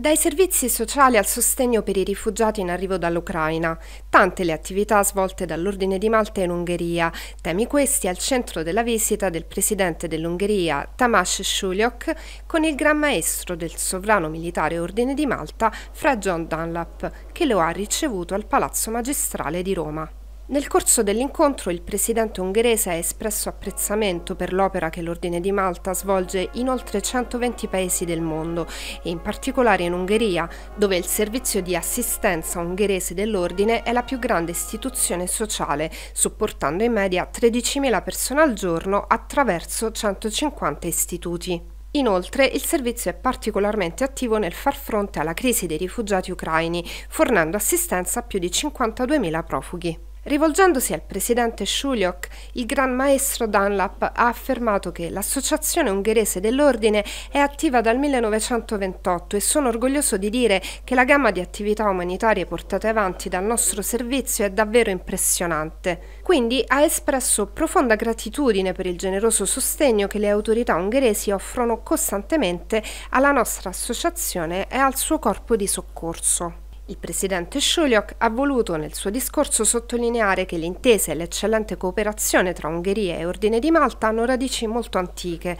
Dai servizi sociali al sostegno per i rifugiati in arrivo dall'Ucraina, tante le attività svolte dall'Ordine di Malta in Ungheria, temi questi al centro della visita del presidente dell'Ungheria, Tamás Shuliok, con il Gran Maestro del Sovrano Militare Ordine di Malta, Fra John Dunlap, che lo ha ricevuto al Palazzo Magistrale di Roma. Nel corso dell'incontro il presidente ungherese ha espresso apprezzamento per l'opera che l'Ordine di Malta svolge in oltre 120 paesi del mondo e in particolare in Ungheria, dove il servizio di assistenza ungherese dell'Ordine è la più grande istituzione sociale, supportando in media 13.000 persone al giorno attraverso 150 istituti. Inoltre il servizio è particolarmente attivo nel far fronte alla crisi dei rifugiati ucraini, fornendo assistenza a più di 52.000 profughi. Rivolgendosi al presidente Schuljok, il gran maestro Dunlap ha affermato che l'Associazione Ungherese dell'Ordine è attiva dal 1928 e sono orgoglioso di dire che la gamma di attività umanitarie portate avanti dal nostro servizio è davvero impressionante. Quindi ha espresso profonda gratitudine per il generoso sostegno che le autorità ungheresi offrono costantemente alla nostra associazione e al suo corpo di soccorso. Il presidente Schuliok ha voluto nel suo discorso sottolineare che l'intesa e l'eccellente cooperazione tra Ungheria e Ordine di Malta hanno radici molto antiche.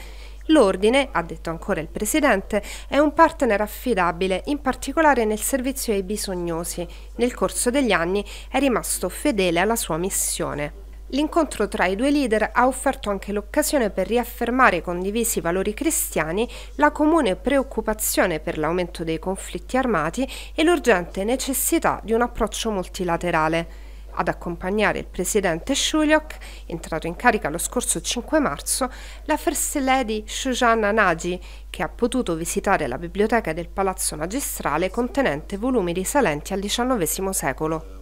L'Ordine, ha detto ancora il presidente, è un partner affidabile, in particolare nel servizio ai bisognosi. Nel corso degli anni è rimasto fedele alla sua missione. L'incontro tra i due leader ha offerto anche l'occasione per riaffermare i condivisi valori cristiani, la comune preoccupazione per l'aumento dei conflitti armati e l'urgente necessità di un approccio multilaterale. Ad accompagnare il presidente Shuliok, entrato in carica lo scorso 5 marzo, la First Lady Shoshana Nagy, che ha potuto visitare la biblioteca del Palazzo Magistrale contenente volumi risalenti al XIX secolo.